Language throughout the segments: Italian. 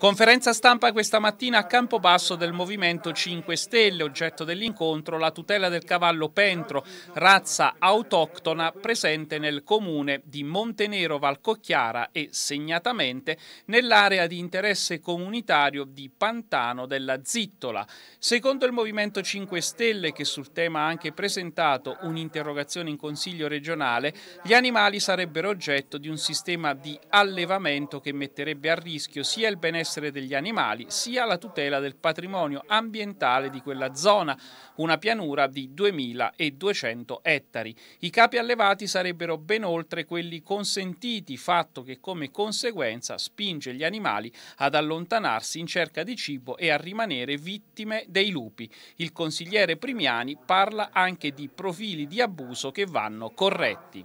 Conferenza stampa questa mattina a Campobasso del Movimento 5 Stelle, oggetto dell'incontro la tutela del cavallo Pentro, razza autoctona presente nel comune di Montenero Valcocchiara e segnatamente nell'area di interesse comunitario di Pantano della Zittola. Secondo il Movimento 5 Stelle, che sul tema ha anche presentato un'interrogazione in Consiglio regionale, gli animali sarebbero oggetto di un sistema di allevamento che metterebbe a rischio rischio sia il benessere degli animali sia la tutela del patrimonio ambientale di quella zona, una pianura di 2.200 ettari. I capi allevati sarebbero ben oltre quelli consentiti, fatto che come conseguenza spinge gli animali ad allontanarsi in cerca di cibo e a rimanere vittime dei lupi. Il consigliere Primiani parla anche di profili di abuso che vanno corretti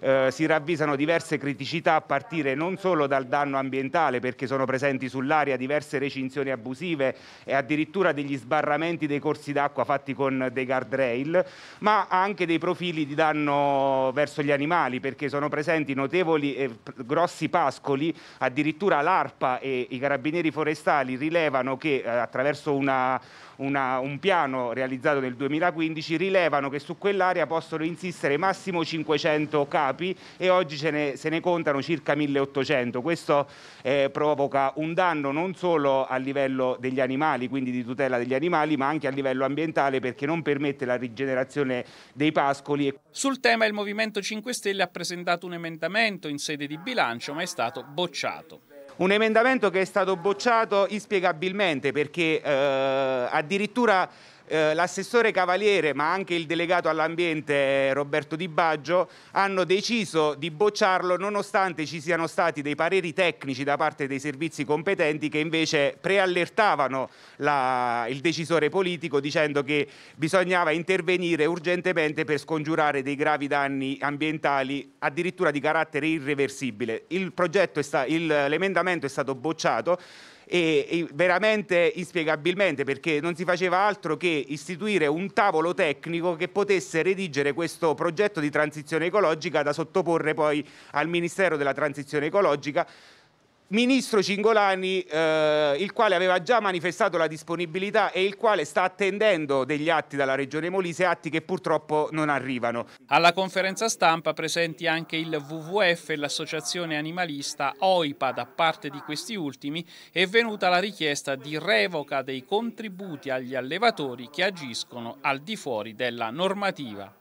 eh, si ravvisano diverse criticità a partire non solo dal danno ambientale perché sono presenti sull'area diverse recinzioni abusive e addirittura degli sbarramenti dei corsi d'acqua fatti con dei guardrail, ma anche dei profili di danno verso gli animali perché sono presenti notevoli e grossi pascoli, addirittura l'ARPA e i carabinieri forestali rilevano che eh, attraverso una, una, un piano realizzato nel 2015 rilevano che su quell'area possono insistere massimo 500 cani capi e oggi ce ne, se ne contano circa 1800. Questo eh, provoca un danno non solo a livello degli animali, quindi di tutela degli animali, ma anche a livello ambientale perché non permette la rigenerazione dei pascoli. Sul tema il Movimento 5 Stelle ha presentato un emendamento in sede di bilancio ma è stato bocciato. Un emendamento che è stato bocciato inspiegabilmente perché eh, addirittura eh, l'assessore Cavaliere ma anche il delegato all'ambiente eh, Roberto Di Baggio hanno deciso di bocciarlo nonostante ci siano stati dei pareri tecnici da parte dei servizi competenti che invece preallertavano la, il decisore politico dicendo che bisognava intervenire urgentemente per scongiurare dei gravi danni ambientali addirittura di carattere irreversibile. l'emendamento è stato bocciato e, e veramente inspiegabilmente perché non si faceva altro che istituire un tavolo tecnico che potesse redigere questo progetto di transizione ecologica da sottoporre poi al Ministero della Transizione ecologica ministro Cingolani, eh, il quale aveva già manifestato la disponibilità e il quale sta attendendo degli atti dalla Regione Molise, atti che purtroppo non arrivano. Alla conferenza stampa presenti anche il WWF e l'associazione animalista OIPA da parte di questi ultimi è venuta la richiesta di revoca dei contributi agli allevatori che agiscono al di fuori della normativa.